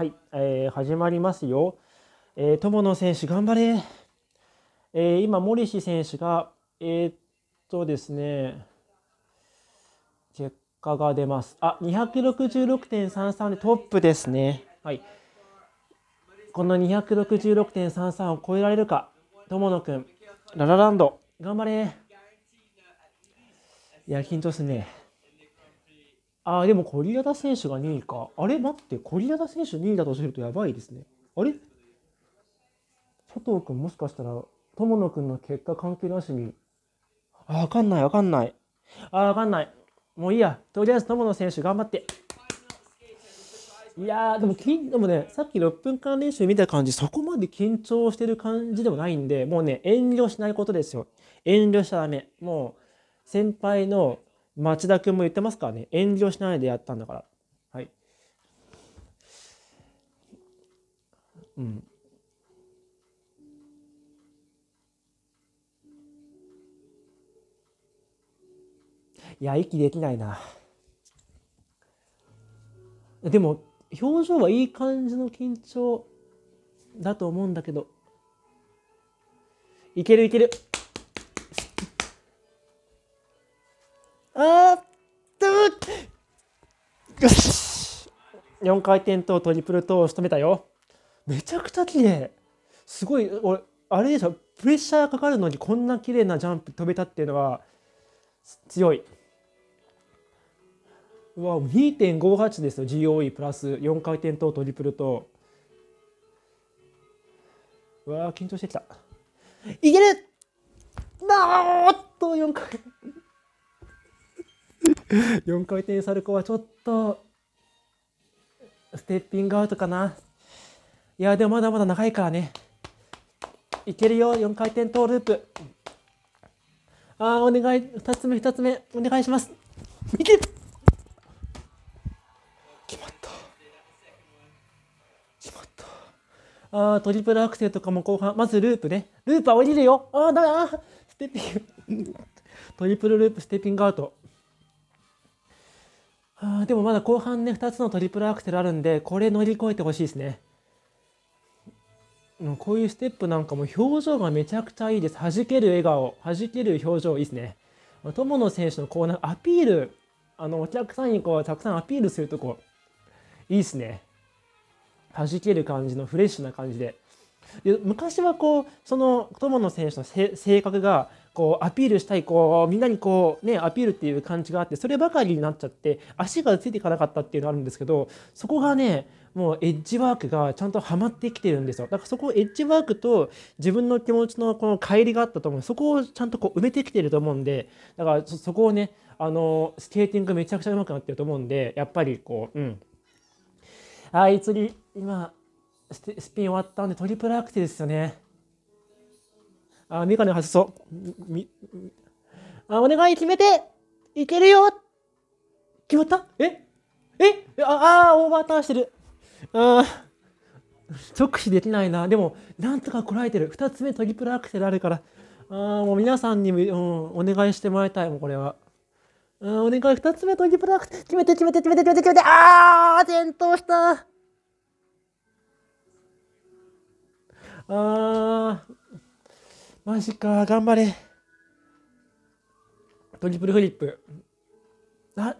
はい、えー、始まりますよ。えー、友野選手頑張れ。えー、今、森氏選手が、えー、っとですね、結果が出ます。あ、266.33でトップですね。はい。この266.33を超えられるか、友野くん、ララランド、頑張れ。いや、緊張すね。あでもコリアダ選手が2位か。あれ待って、コリアダ選手2位だとするとやばいですね。あれ佐藤君もしかしたら、友野君の結果関係なしに。あ分わかんないわかんない。あ分わかんない。もういいや。とりあえず友野選手頑張って。いやでもでもね、さっき6分間練習見た感じ、そこまで緊張してる感じでもないんで、もうね、遠慮しないことですよ。遠慮しちゃダメ。もう、先輩の町田君も言ってますからね、遠慮しないでやったんだから。はい。うん。いや、息できないな。でも、表情はいい感じの緊張だと思うんだけど。いけるいけるあっとよし4回転とトリプルトを仕留めたよめちゃくちゃ綺麗すごい俺あれでしょプレッシャーかかるのにこんな綺麗なジャンプ飛べたっていうのは強いうわ2.58ですよ GOE プラス4回転とトリプルトーうわ緊張してきたいけるなーっと4回4 回転サルコーはちょっと、ステッピングアウトかな。いや、でもまだまだ長いからね。いけるよ、4回転トーループ。あー、お願い、2つ目、2つ目、お願いします。いけ決まった。決まった。あー、トリプルアクセルとかも後半、まずループね。ループは降りるよ。ああだめだ。ステッピング。トリプルループ、ステッピングアウト。あでもまだ後半ね、2つのトリプルアクセルあるんで、これ乗り越えてほしいですね。こういうステップなんかも表情がめちゃくちゃいいです。弾ける笑顔、弾ける表情いいですね。友野選手のこうなアピール、あのお客さんにこうたくさんアピールするとこ、いいですね。弾ける感じのフレッシュな感じで。で昔はこう、その友野選手の性格がこうアピールしたいこうみんなにこうねアピールっていう感じがあってそればかりになっちゃって足がついていかなかったっていうのがあるんですけどそこがねもうエッジワークがちゃんとはまってきてるんですよだからそこエッジワークと自分の気持ちのこの乖離があったと思うそこをちゃんとこう埋めてきてると思うんでだからそこをねあのスケーティングめちゃくちゃうまくなってると思うんでやっぱりこううんあいつに今スピン終わったんでトリプルアクセルですよね。あ、メガネ外そう。み、あ、お願い決めていけるよ決まったええああ、オーバーターンしてる。ああ、直視できないな。でも、なんとかこらえてる。2つ目トリプルアクセルあるから。ああ、もう皆さんにも、うん、お願いしてもらいたい、もうこれは。あん、お願い、2つ目トリプルアクセル。決めて、決めて、決めて、決めて、決めて。ああ、転倒した。ああ、マジか、頑張れ。トリプルフリップ。あ、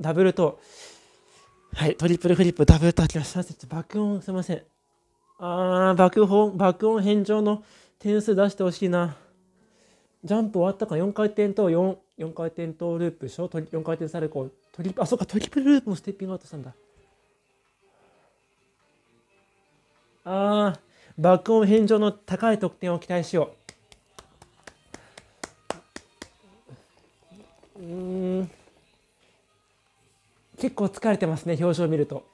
ダブルと。はい、トリプルフリップ、ダブルと開きました。爆音、すいません。あー、爆音、爆音返上の点数出してほしいな。ジャンプ終わったか、4回転と4、4回転とループでしょ ?4 回転サルコー。トリあ、そうか、トリプルループもステッピングアウトしたんだ。あー、爆音返上の高い得点を期待しよう。うん結構疲れてますね表情を見ると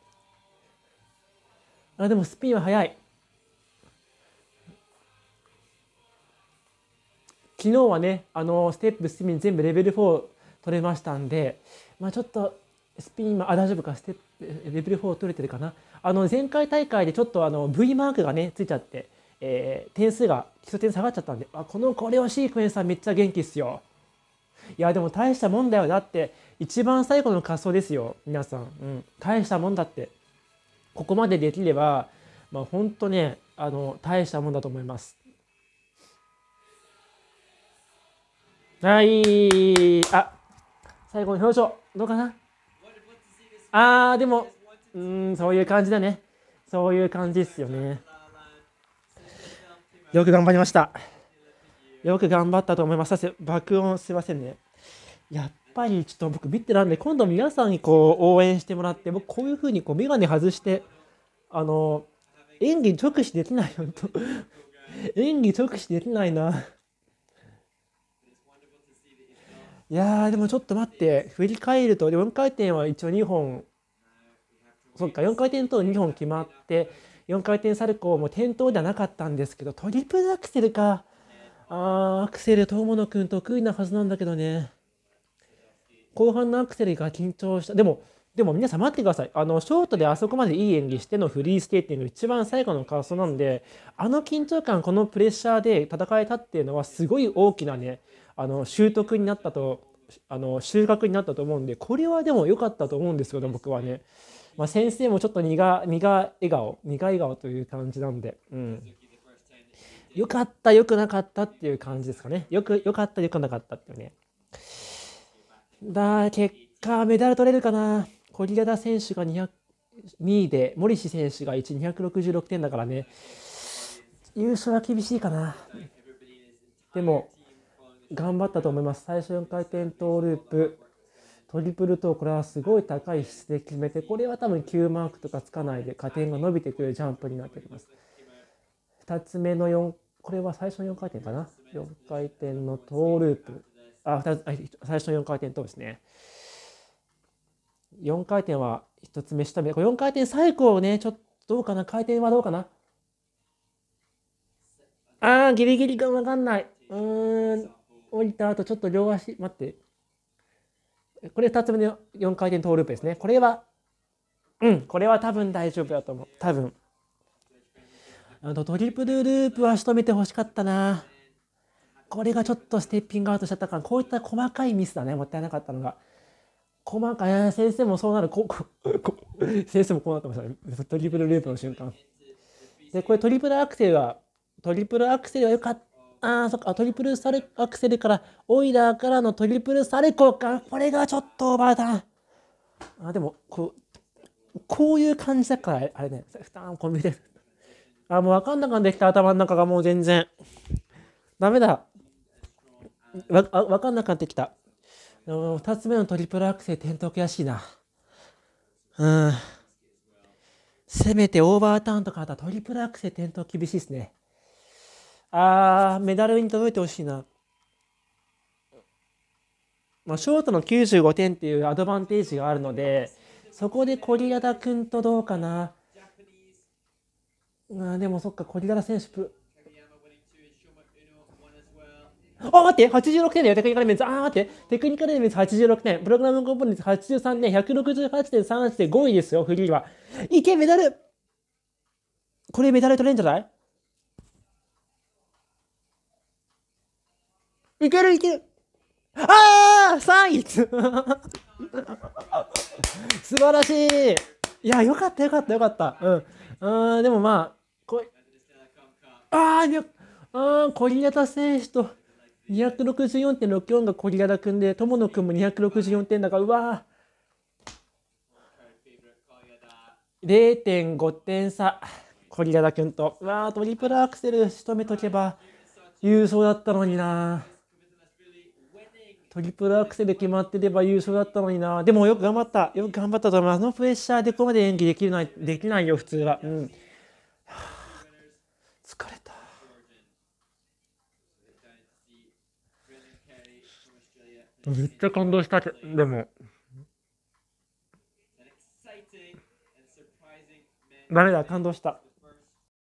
あでもスピンは速い昨日はねあのステップスピン全部レベル4取れましたんでまあちょっとスピン今あ大丈夫かステップレベル4取れてるかなあの前回大会でちょっとあの V マークがねついちゃって、えー、点数が基礎点下がっちゃったんであこのこれをクエンさんめっちゃ元気っすよいやでも大したもんだよだって一番最後の滑走ですよ皆さん、うん、大したもんだってここまでできればまあ本当ねあの大したもんだと思いますはいあ最後の表情どうかなあーでもうんそういう感じだねそういう感じですよねよく頑張りましたよく頑張ったと思います。さ爆音すいませんね。やっぱりちょっと僕ビッてなんで、今度皆さんにこう応援してもらって、僕こういううにこうメガネ外して、あの、演技直視できない、本 当演技直視できないないやーでもちょっと待って振り返ると4回転は一応2本そっか4回転と2本決まって4回転サルコーも転倒ではなかったんですけどトリプルアクセルかあー、アクセル、友野くん得意なはずなんだけどね。後半のアクセルが緊張した。でも、でも皆さん待ってください。あの、ショートであそこまでいい演技してのフリースケーティング、一番最後の感想なんで、あの緊張感、このプレッシャーで戦えたっていうのは、すごい大きなね、あの、習得になったと、あの、収穫になったと思うんで、これはでも良かったと思うんですけど、僕はね。まあ、先生もちょっと苦、苦笑顔、苦笑顔という感じなんで、うん。良かった、良くなかったっていう感じですかね。よく、良かった、良くなかったっていうね。だ、結果、メダル取れるかな。小木田選手が2 0 2位で、森氏選手が1、266点だからね、優勝は厳しいかな。でも、頑張ったと思います。最初4回転トーループ、トリプルトー、これはすごい高い質で決めて、これは多分9マークとかつかないで加点が伸びてくるジャンプになっております。2つ目の4、これは最初の4回転かな。4回転のトーループ。あ、2つあ最初の4回転トとですね。4回転は1つ目下目。これ4回転最高ね、ちょっとどうかな、回転はどうかな。ああ、ギリギリがわかんない。うーん、降りた後ちょっと両足、待って。これ2つ目の4回転トーループですね。これは、うん、これは多分大丈夫だと思う。多分。あのトリプルループは仕留めてほしかったな。これがちょっとステッピングアウトしちゃったかこういった細かいミスだね、もったいなかったのが。細かい、先生もそうなる、こ ここ先生もこうなってましたね。トリプルループの瞬間。で、これトリプルアクセルは、トリプルアクセルは良かった。あそっか、トリプルサルアクセルから、オイラーからのトリプルサルコか。これがちょっとオーバーターン。あ、でも、こう、こういう感じだから、あれね、負担、コンビであ、もうわかんなくなってきた、頭の中がもう全然。ダメだ。わ、わかんなくなってきた。二つ目のトリプルアクセル転倒悔しいな。うん。せめてオーバーターンとかあったらトリプルアクセル転倒厳しいですね。あー、メダルに届いてほしいな。まあ、ショートの95点っていうアドバンテージがあるので、そこでコリアダ君とどうかな。あでもそっか、コリダラ選手プ。あ、待って !86 点だよ、テクニカルメンツ。あ、待ってテクニカルメンツ86点。プログラムコンポーネンツ83点、168.38で5位ですよ、フリーは。いけ、メダルこれメダル取れんじゃないいけるいけるああ !3 位 素晴らしいいや、よかったよかったよかった。うん。うん、でもまあ、こあああ、コリアダ選手と264.64がコリアダ君で、友野君も264点だから、うわ0.5点差、コリアダ君と。うわトリプルアクセル仕留めとけば優勝だったのにな。トリプルアクセル決まってれば優勝だったのにな。でもよく頑張った。よく頑張ったと思います。あのプレッシャーでここまで演技できるのはできないよ、普通は。うん。めっちゃ感動したけでもダメだ感動した